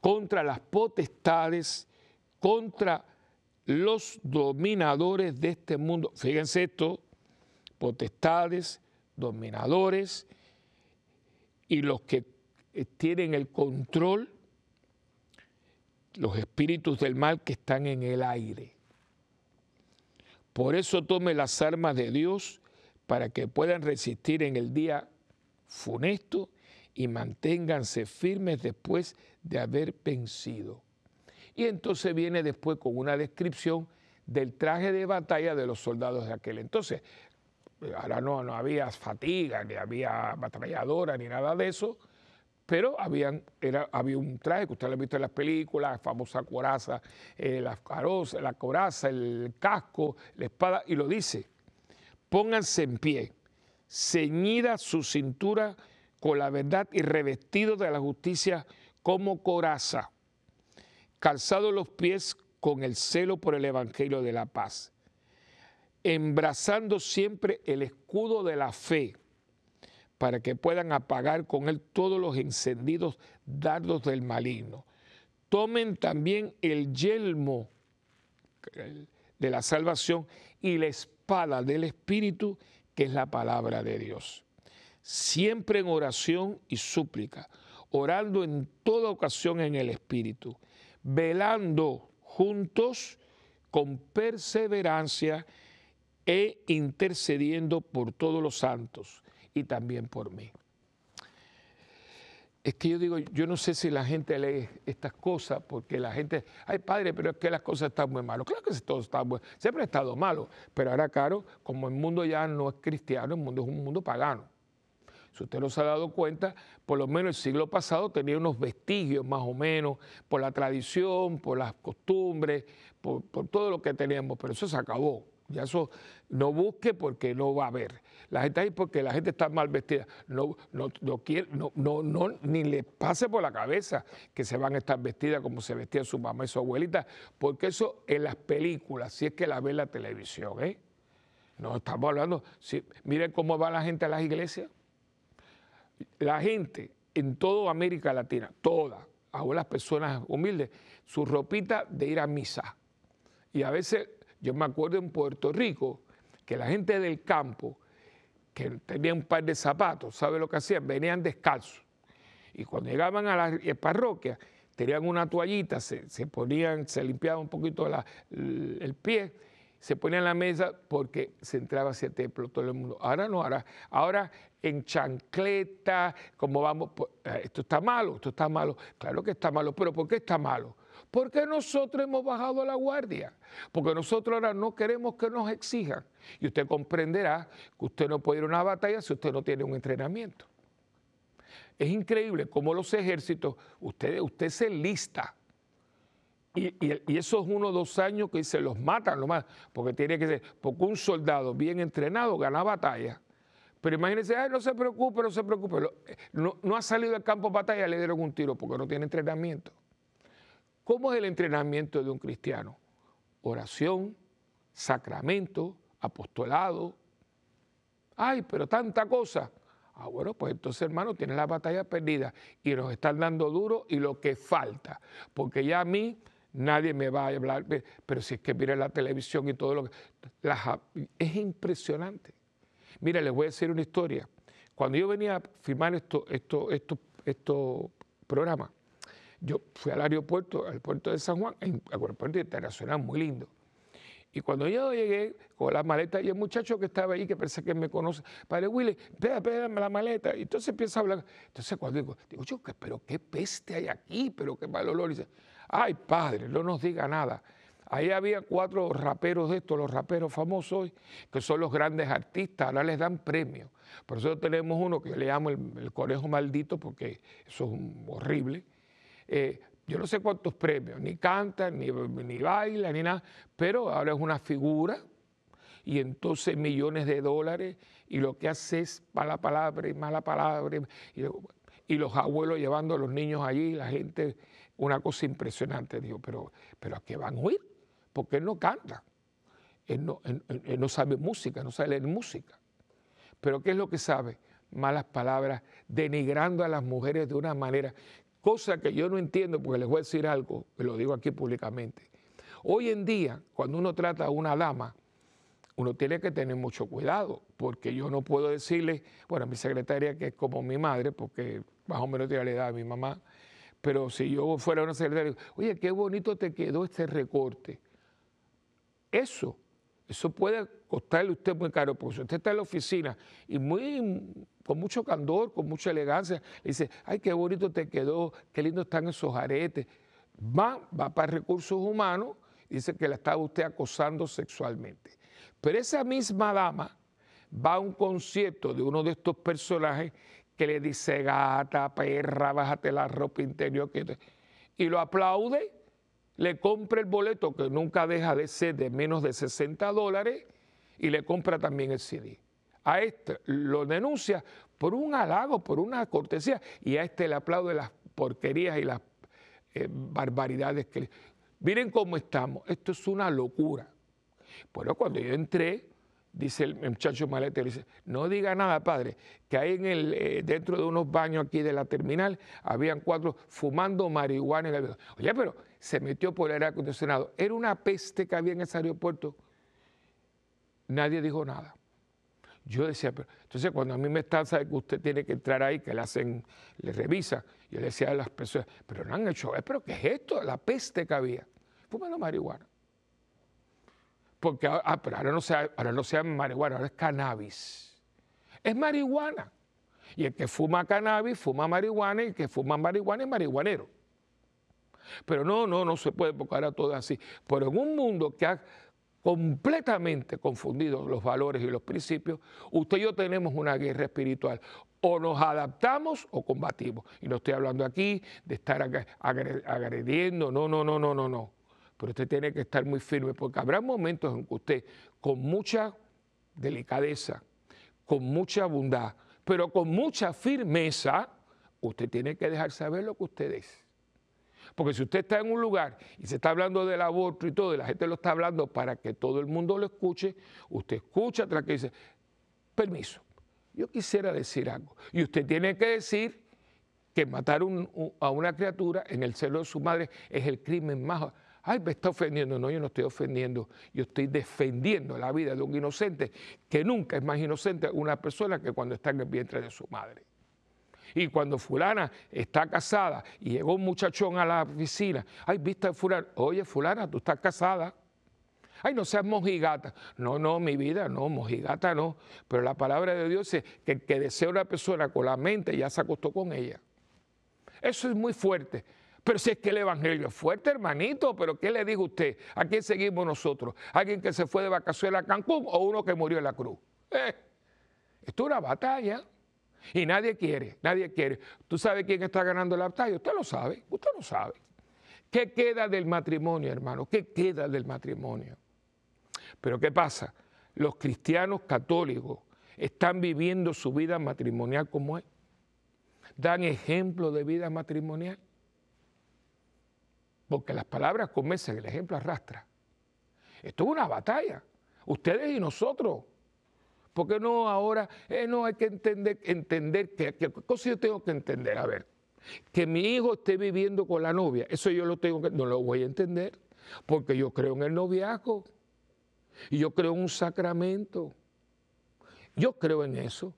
contra las potestades, contra los dominadores de este mundo. Fíjense esto, potestades, dominadores y los que eh, tienen el control los espíritus del mal que están en el aire. Por eso tome las armas de Dios para que puedan resistir en el día funesto y manténganse firmes después de haber vencido. Y entonces viene después con una descripción del traje de batalla de los soldados de aquel entonces. Ahora no, no había fatiga, ni había batalladora, ni nada de eso, pero era, había un traje que usted lo ha visto en las películas, la famosa coraza, eh, la, la coraza, el casco, la espada, y lo dice, pónganse en pie, ceñida su cintura con la verdad y revestido de la justicia como coraza, calzado los pies con el celo por el Evangelio de la paz, embrazando siempre el escudo de la fe para que puedan apagar con él todos los encendidos dardos del maligno. Tomen también el yelmo de la salvación y la espada del Espíritu, que es la palabra de Dios. Siempre en oración y súplica, orando en toda ocasión en el Espíritu, velando juntos con perseverancia e intercediendo por todos los santos y también por mí. Es que yo digo, yo no sé si la gente lee estas cosas, porque la gente, ay padre, pero es que las cosas están muy malas. Claro que todo está bueno, siempre ha estado malo, pero ahora, claro, como el mundo ya no es cristiano, el mundo es un mundo pagano. Si usted no se ha dado cuenta, por lo menos el siglo pasado tenía unos vestigios más o menos por la tradición, por las costumbres, por, todo lo que teníamos, pero eso se acabó. Ya eso no busque porque no va a haber la gente ahí porque la gente está mal vestida. No, no, quiere, no, ni le pase por la cabeza que se van a estar vestidas como se vestían su mamá y su abuelita, porque eso en las películas, si es que la ve la televisión, ¿eh? No estamos hablando, miren cómo va la gente a las iglesias. La gente en toda América Latina, todas, aún las personas humildes, su ropita de ir a misa. Y a veces, yo me acuerdo en Puerto Rico, que la gente del campo que tenían un par de zapatos, ¿sabe lo que hacían? Venían descalzos. Y cuando llegaban a la parroquia, tenían una toallita, se, ponían, se limpiaban un poquito el, pie, se ponían en la mesa porque se entraba hacia el templo todo el mundo. Ahora no, ahora, ahora en chancleta, como vamos, eh, esto está malo, esto está malo. Claro que está malo, pero ¿por qué está malo? ¿Por qué nosotros hemos bajado la guardia? Porque nosotros ahora no queremos que nos exijan. Y usted comprenderá que usted no puede ir a una batalla si usted no tiene un entrenamiento. Es increíble cómo los ejércitos, usted, usted se lista. Y, esos uno o dos años que se los matan, lo más, porque tiene que ser, porque un soldado bien entrenado gana batalla. Pero imagínense, Ay, no se preocupe, no se preocupe. Eh, no, ha salido del campo de batalla, le dieron un tiro porque no tiene entrenamiento. ¿Cómo es el entrenamiento de un cristiano? Oración, sacramento, apostolado. Ay, pero tanta cosa. Ah, bueno, pues entonces, hermano, tienes la batalla perdida y nos están dando duro y lo que falta. Porque ya a mí nadie me va a hablar. Pero si es que mira la televisión y todo lo que. es impresionante. Mira, les voy a decir una historia. Cuando yo venía a firmar esto, esto, esto, estos programas, yo fui al aeropuerto, al puerto de San Juan, al aeropuerto internacional, muy lindo. Y cuando yo llegué con la maleta, y el muchacho que estaba ahí, que pensé que me conoce, padre Willy, pégame la maleta. Y entonces empieza a hablar. Entonces cuando digo, digo yo, pero qué peste hay aquí, pero qué mal olor. Y dice, ay padre, no nos diga nada. Ahí había cuatro raperos de estos, los raperos famosos que son los grandes artistas, ahora les dan premios. Por eso tenemos uno que yo le llamo el, conejo maldito, porque eso es horrible. Eh, yo no sé cuántos premios, ni canta, ni, baila, ni nada, pero ahora es una figura y entonces millones de dólares y lo que hace es mala palabra y mala palabra y, los abuelos llevando a los niños allí, la gente, una cosa impresionante, digo, pero, pero ¿a qué van a huir? Porque él no canta, no, él no sabe música, no sabe leer música. Pero ¿qué es lo que sabe? malas palabras, denigrando a las mujeres de una manera Cosa que yo no entiendo, porque les voy a decir algo, que lo digo aquí públicamente. Hoy en día, cuando uno trata a una dama, uno tiene que tener mucho cuidado, porque yo no puedo decirle, bueno, a mi secretaria que es como mi madre, porque más o menos tiene la edad de mi mamá, pero si yo fuera una secretaria, oye, qué bonito te quedó este recorte. Eso eso puede costarle a usted muy caro, porque usted está en la oficina y muy con mucho candor, con mucha elegancia, le dice, ay, qué bonito te quedó, qué lindo están esos aretes. Va, va para recursos humanos, y dice que la está usted acosando sexualmente. Pero esa misma dama va a un concierto de uno de estos personajes que le dice, gata, perra, bájate la ropa interior. Que... Y lo aplaude le compra el boleto que nunca deja de ser de menos de 60 dólares y le compra también el CD. A este lo denuncia por un halago, por una cortesía, y a este le aplaude las porquerías y las eh, barbaridades que... Le... Miren cómo estamos, esto es una locura. Pero cuando yo entré, dice el muchacho malete, dice, no diga nada, padre, que ahí en el, eh, dentro de unos baños aquí de la terminal habían cuatro fumando marihuana. En Oye, pero se metió por el aire acondicionado. Era una peste que había en ese aeropuerto. Nadie dijo nada. Yo decía, pero entonces cuando a mí me están, sabe que usted tiene que entrar ahí, que le hacen, le revisan. Yo le decía a las personas, pero no han hecho, eh, pero ¿qué es esto? La peste que había. Fumando marihuana. Porque ah, ah ahora no sea, ahora no sea marihuana, ahora es cannabis. Es marihuana. Y el que fuma cannabis fuma marihuana y el que fuma marihuana es marihuanero. Pero no, no, no se puede porque a todo así. Pero en un mundo que ha completamente confundido los valores y los principios, usted y yo tenemos una guerra espiritual. O nos adaptamos o combatimos. Y no estoy hablando aquí de estar agrediendo, no, no, no, no, no, no. Pero usted tiene que estar muy firme porque habrá momentos en que usted, con mucha delicadeza, con mucha bondad, pero con mucha firmeza, usted tiene que dejar saber lo que usted es. Porque si usted está en un lugar y se está hablando del aborto y todo, y la gente lo está hablando para que todo el mundo lo escuche, usted escucha tras que dice, permiso, yo quisiera decir algo. Y usted tiene que decir que matar a una criatura en el celo de su madre es el crimen más ay, me está ofendiendo. No, yo no estoy ofendiendo, yo estoy defendiendo la vida de un inocente que nunca es más inocente una persona que cuando está en el vientre de su madre. Y cuando fulana está casada y llegó un muchachón a la oficina, ay, viste a fulana, oye, fulana, tú estás casada. Ay, no seas mojigata. No, no, mi vida, no, mojigata no. Pero la palabra de Dios es que el que desea una persona con la mente ya se acostó con ella. Eso es muy fuerte. Pero si es que el Evangelio es fuerte, hermanito, pero ¿qué le dijo usted? ¿A quién seguimos nosotros? ¿Alguien que se fue de vacaciones a Cancún o uno que murió en la cruz? Eh, esto es una batalla. Y nadie quiere, nadie quiere. ¿Tú sabes quién está ganando la batalla? Usted lo sabe, usted lo sabe. ¿Qué queda del matrimonio, hermano? ¿Qué queda del matrimonio? Pero ¿qué pasa? Los cristianos católicos están viviendo su vida matrimonial como es. Dan ejemplo de vida matrimonial. Porque las palabras comienzan, el ejemplo arrastra. Esto es una batalla. Ustedes y nosotros porque no ahora? Eh, no, hay que entender, entender que, cosa yo tengo que entender. A ver, que mi hijo esté viviendo con la novia, eso yo lo tengo que, no lo voy a entender, porque yo creo en el noviazgo, y yo creo en un sacramento, yo creo en eso.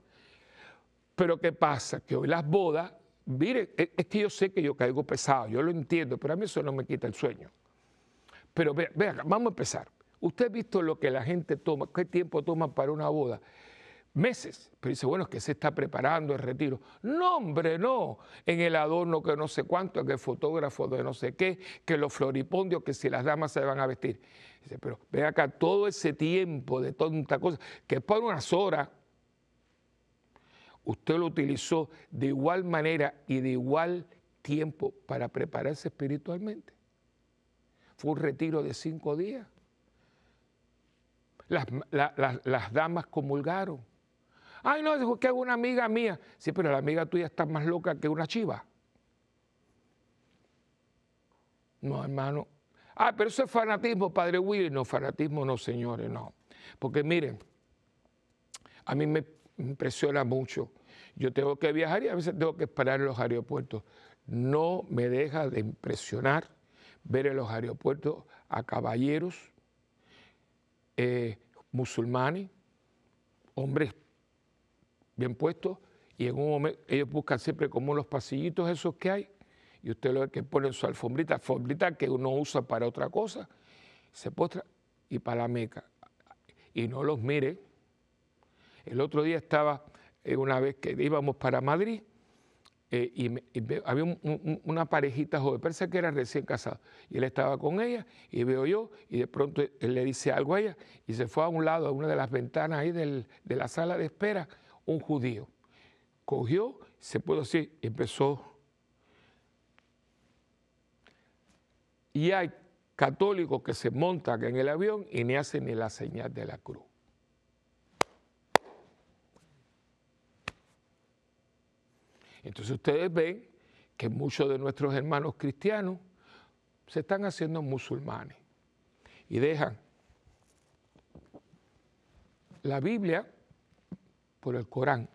Pero ¿qué pasa? Que hoy las bodas, mire, es que yo sé que yo caigo pesado, yo lo entiendo, pero a mí eso no me quita el sueño. Pero vea, vea vamos a empezar. Usted ha visto lo que la gente toma, qué tiempo toma para una boda. Meses. Pero dice, bueno, es que se está preparando el retiro. No, hombre, no. En el adorno que no sé cuánto, en el fotógrafo de no sé qué, que los floripondios, que si las damas se van a vestir. Dice, pero ve acá todo ese tiempo de tanta cosa, que es para unas horas, usted lo utilizó de igual manera y de igual tiempo para prepararse espiritualmente. Fue un retiro de cinco días las, damas comulgaron. Ay, no, dijo que es una amiga mía. Sí, pero la amiga tuya está más loca que una chiva. No, hermano. Ah, pero eso es fanatismo, padre Will. No, fanatismo no, señores, no. Porque miren, a mí me impresiona mucho. Yo tengo que viajar y a veces tengo que esperar en los aeropuertos. No me deja de impresionar ver en los aeropuertos a caballeros eh, musulmanes, hombres bien puestos, y en un momento ellos buscan siempre como los pasillitos esos que hay, y usted lo ve que pone su alfombrita, alfombrita que uno usa para otra cosa, se postra y para la meca. Y no los mire. El otro día estaba, una vez que íbamos para Madrid, eh, y, había una parejita joven parece que era recién casada. Y él estaba con ella y veo yo y de pronto él le dice algo a ella y se fue a un lado, a una de las ventanas ahí de la sala de espera, un judío. Cogió, se puede decir, empezó. Y hay católicos que se montan en el avión y ni hacen ni la señal de la cruz. Entonces ustedes ven que muchos de nuestros hermanos cristianos se están haciendo musulmanes y dejan la Biblia por el Corán.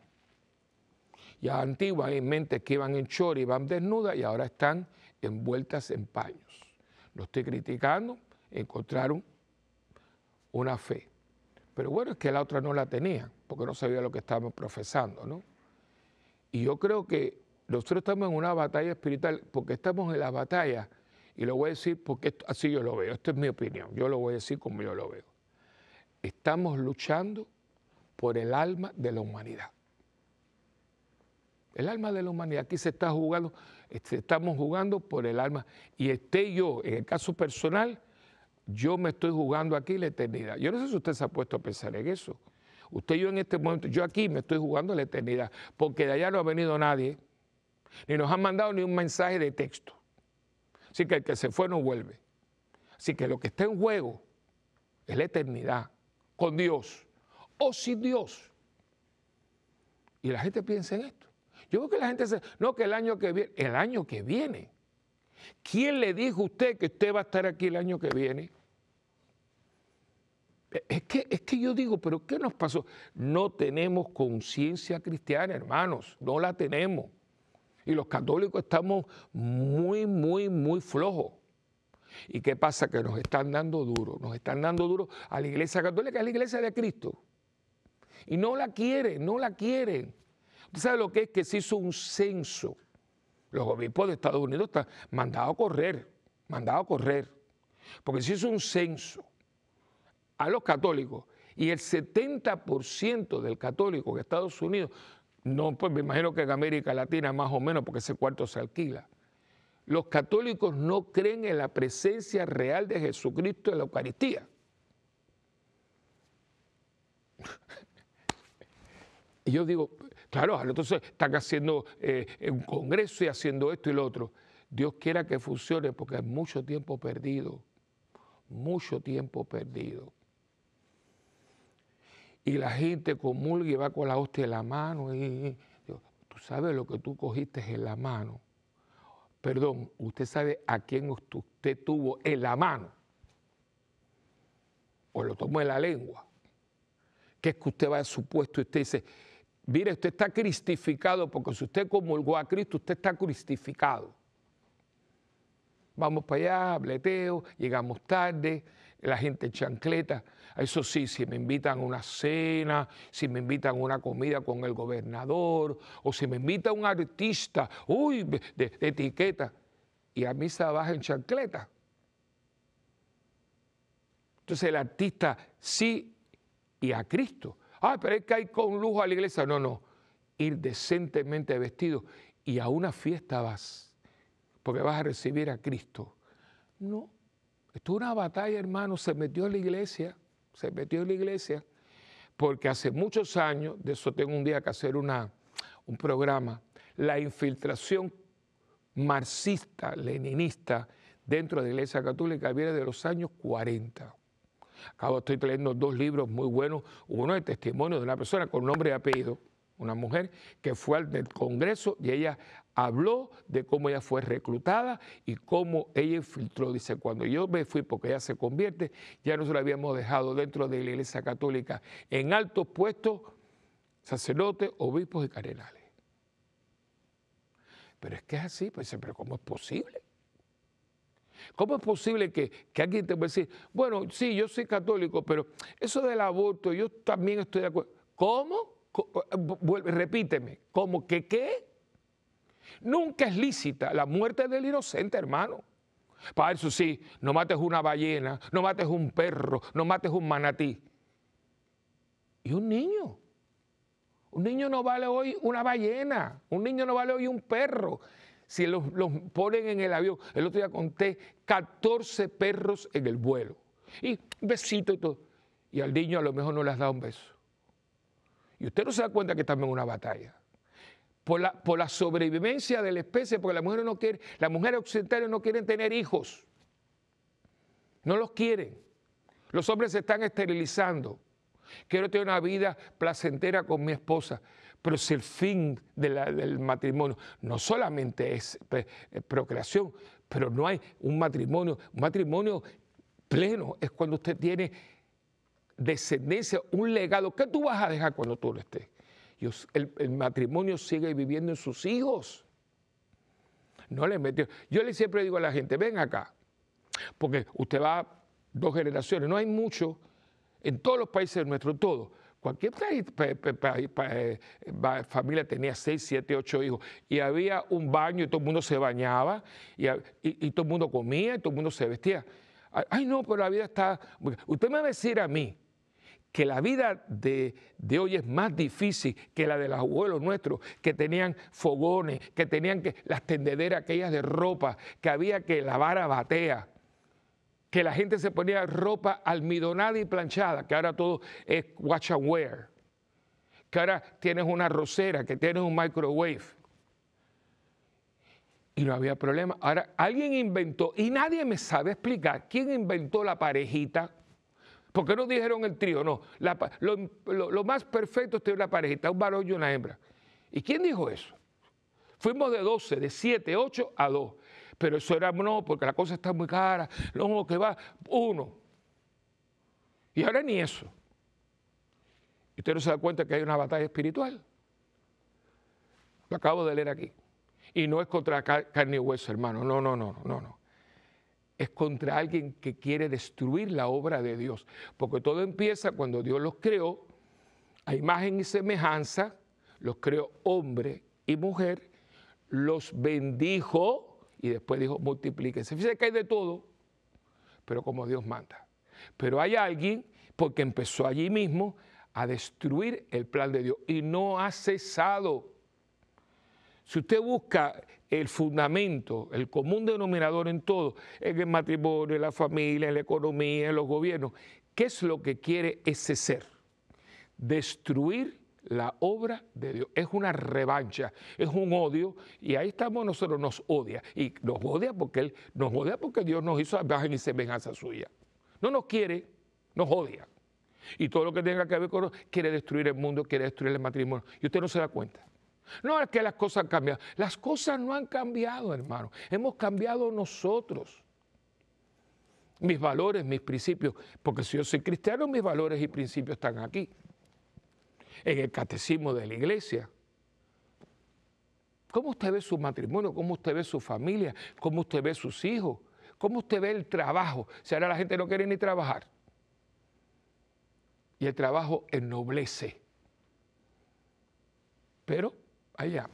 Ya antiguamente que iban en chor y van desnudas y ahora están envueltas en paños. No estoy criticando, encontraron una fe. Pero bueno, es que la otra no la tenían, porque no sabía lo que estaban profesando, ¿no? Y yo creo que nosotros estamos en una batalla espiritual porque estamos en la batalla, y lo voy a decir porque así yo lo veo, Esta es mi opinión, yo lo voy a decir como yo lo veo. Estamos luchando por el alma de la humanidad. El alma de la humanidad, aquí se está jugando, este, estamos jugando por el alma. Y esté yo, en el caso personal, yo me estoy jugando aquí la eternidad. Yo no sé si usted se ha puesto a pensar en eso. Usted yo en este momento, yo aquí me estoy jugando la eternidad, porque de allá no ha venido nadie, ni nos han mandado ni un mensaje de texto. Así que el que se fue no vuelve. Así que lo que está en juego es la eternidad, con Dios o sin Dios. Y la gente piensa en esto. Yo veo que la gente dice, no, que el año que viene, el año que viene. ¿Quién le dijo a usted que usted va a estar aquí el año que viene? Eh, es que, yo digo, pero ¿qué nos pasó? No tenemos conciencia cristiana, hermanos, no la tenemos. Y los católicos estamos muy, muy, muy flojos. ¿Y qué pasa? Que nos están dando duro, nos están dando duro a la iglesia católica, a la iglesia de Cristo. Y no la quieren, no la quieren. ¿Usted sabe lo que es? Que se hizo un censo. Los obispos de Estados Unidos están mandados a correr, mandados a correr. Porque se hizo un censo a los católicos y el 70% del católico en Estados Unidos, no, pues me imagino que en América Latina más o menos, porque ese cuarto se alquila. Los católicos no creen en la presencia real de Jesucristo en la Eucaristía. y yo digo, claro, entonces están haciendo eh, un congreso y haciendo esto y lo otro. Dios quiera que funcione porque hay mucho tiempo perdido, mucho tiempo perdido y la gente comulga y va con la hostia en la mano. Y, tú sabes lo que tú cogiste en la mano. Perdón, usted sabe a quién usted tuvo en la mano. O lo tomó en la lengua. ¿Qué es que usted va a su puesto y usted dice, mire, usted está cristificado porque si usted comulgó a Cristo, usted está cristificado. Vamos para allá, bleteo, llegamos tarde, la gente chancleta. Eso sí, si me invitan a una cena, si me invitan a una comida con el gobernador, o si me invita a un artista, uy, de, etiqueta, y a misa baja en chancleta. Entonces el artista sí y a Cristo. Ah, pero es que hay con lujo a la iglesia. No, no. Ir decentemente vestido y a una fiesta vas porque vas a recibir a Cristo. No, esto es una batalla, hermano, se metió en la iglesia, se metió en la iglesia, porque hace muchos años, de eso tengo un día que hacer una, un programa, la infiltración marxista, leninista dentro de la Iglesia Católica viene de los años 40. Acabo, estoy leyendo dos libros muy buenos, uno es testimonio de una persona con nombre y apellido, una mujer que fue al Congreso y ella habló de cómo ella fue reclutada y cómo ella infiltró. Dice, cuando yo me fui, porque ella se convierte, ya nosotros la habíamos dejado dentro de la Iglesia Católica en altos puestos, sacerdotes, obispos y cardenales. Pero es que es así, pues pero ¿cómo es posible? ¿Cómo es posible que, que alguien te pueda decir, bueno, sí, yo soy católico, pero eso del aborto, yo también estoy de acuerdo? ¿Cómo? ¿Cómo? Eh, repíteme, ¿cómo que qué? Nunca es lícita la muerte del inocente, hermano. Para eso sí, no mates una ballena, no mates un perro, no mates un manatí. Y un niño. Un niño no vale hoy una ballena, un niño no vale hoy un perro. Si los, ponen en el avión, el otro día conté 14 perros en el vuelo. Y besito y todo. Y al niño a lo mejor no le has dado un beso. Y usted no se da cuenta que estamos en una batalla por la, sobrevivencia de la especie, porque las mujeres no las mujeres occidentales no quieren tener hijos. No los quieren. Los hombres se están esterilizando. Quiero tener una vida placentera con mi esposa. Pero si el fin del matrimonio no solamente es pues, eh, procreación, pero no hay un matrimonio, un matrimonio pleno es cuando usted tiene descendencia, un legado. ¿Qué tú vas a dejar cuando tú no estés? el, matrimonio sigue viviendo en sus hijos. No le metió. Yo le siempre digo a la gente, ven acá, porque usted va dos generaciones, no hay mucho, en todos los países nuestros, todos. Cualquier eh, familia tenía seis, siete, ocho hijos y había un baño y todo el mundo se bañaba y, y todo el mundo comía y todo el mundo se vestía. Ay, no, pero la vida está... Usted me va a decir a mí que la vida de, hoy es más difícil que la de los abuelos nuestros, que tenían fogones, que tenían las tendederas aquellas de ropa, que había que lavar a batea, que la gente se ponía ropa almidonada y planchada, que ahora todo es watch and wear, que ahora tienes una rosera, que tienes un microwave. Y no había problema. Ahora, alguien inventó, y nadie me sabe explicar, ¿quién inventó la parejita? Porque no dijeron el trío, no. lo, más perfecto es tener una parejita, un varón y una hembra. ¿Y quién dijo eso? Fuimos de 12, de 7, 8 a 2. Pero eso era no, porque la cosa está muy cara, no, que va, uno. Y ahora ni eso. Y usted no se da cuenta que hay una batalla espiritual. Lo acabo de leer aquí. Y no es contra carne y hueso, hermano. No, no, no, no, no es contra alguien que quiere destruir la obra de Dios. Porque todo empieza cuando Dios los creó a imagen y semejanza, los creó hombre y mujer, los bendijo y después dijo multiplíquense. Fíjense que hay de todo, pero como Dios manda. Pero hay alguien, porque empezó allí mismo, a destruir el plan de Dios y no ha cesado. Si usted busca el fundamento, el común denominador en todo, en el matrimonio, en la familia, en la economía, en los gobiernos, ¿qué es lo que quiere ese ser? Destruir la obra de Dios. Es una revancha, es un odio y ahí estamos nosotros, nos odia. Y nos odia porque Él nos odia porque Dios nos hizo imagen y semejanza suya. No nos quiere, nos odia. Y todo lo que tenga que ver con quiere destruir el mundo, quiere destruir el matrimonio. Y usted no se da cuenta. No es que las cosas han cambiado. Las cosas no han cambiado, hermano. Hemos cambiado nosotros. Mis valores, mis principios. Porque si yo soy cristiano, mis valores y principios están aquí. En el catecismo de la iglesia. ¿Cómo usted ve su matrimonio? ¿Cómo usted ve su familia? ¿Cómo usted ve sus hijos? ¿Cómo usted ve el trabajo? Si ahora la gente no quiere ni trabajar. Y el trabajo ennoblece. Pero allá.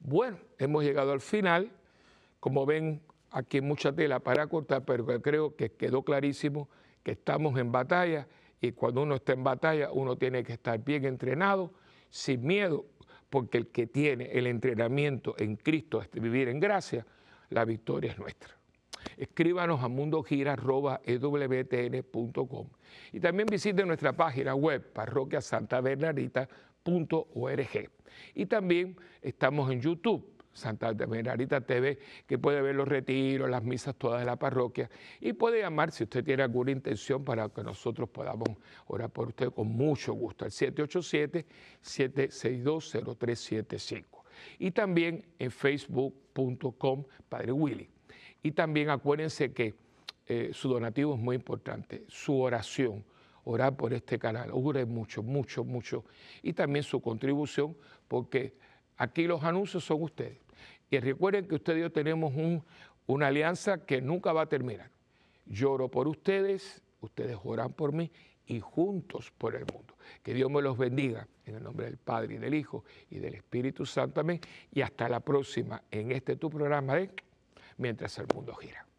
Bueno, hemos llegado al final. Como ven, aquí mucha tela para cortar, pero creo que quedó clarísimo que estamos en batalla y cuando uno está en batalla uno tiene que estar bien entrenado, sin miedo, porque el que tiene el entrenamiento en Cristo, es vivir en gracia, la victoria es nuestra. Escríbanos a mundogira.ewtn.com y también visite nuestra página web parroquiasantabernarita.org. Y también estamos en YouTube. Santa Marita TV, que puede ver los retiros, las misas todas de la parroquia y puede llamar si usted tiene alguna intención para que nosotros podamos orar por usted con mucho gusto al 787 762 y también en facebook.com Padre Willy. Y también acuérdense que eh, su donativo es muy importante, su oración, orar por este canal. oren mucho, mucho, mucho. Y también su contribución, porque aquí los anuncios son ustedes. Y recuerden que ustedes y yo tenemos un, una alianza que nunca va a terminar. Lloro por ustedes, ustedes oran por mí y juntos por el mundo. Que Dios me los bendiga en el nombre del Padre y del Hijo y del Espíritu Santo. Amén. Y hasta la próxima en este tu programa de Mientras el mundo gira.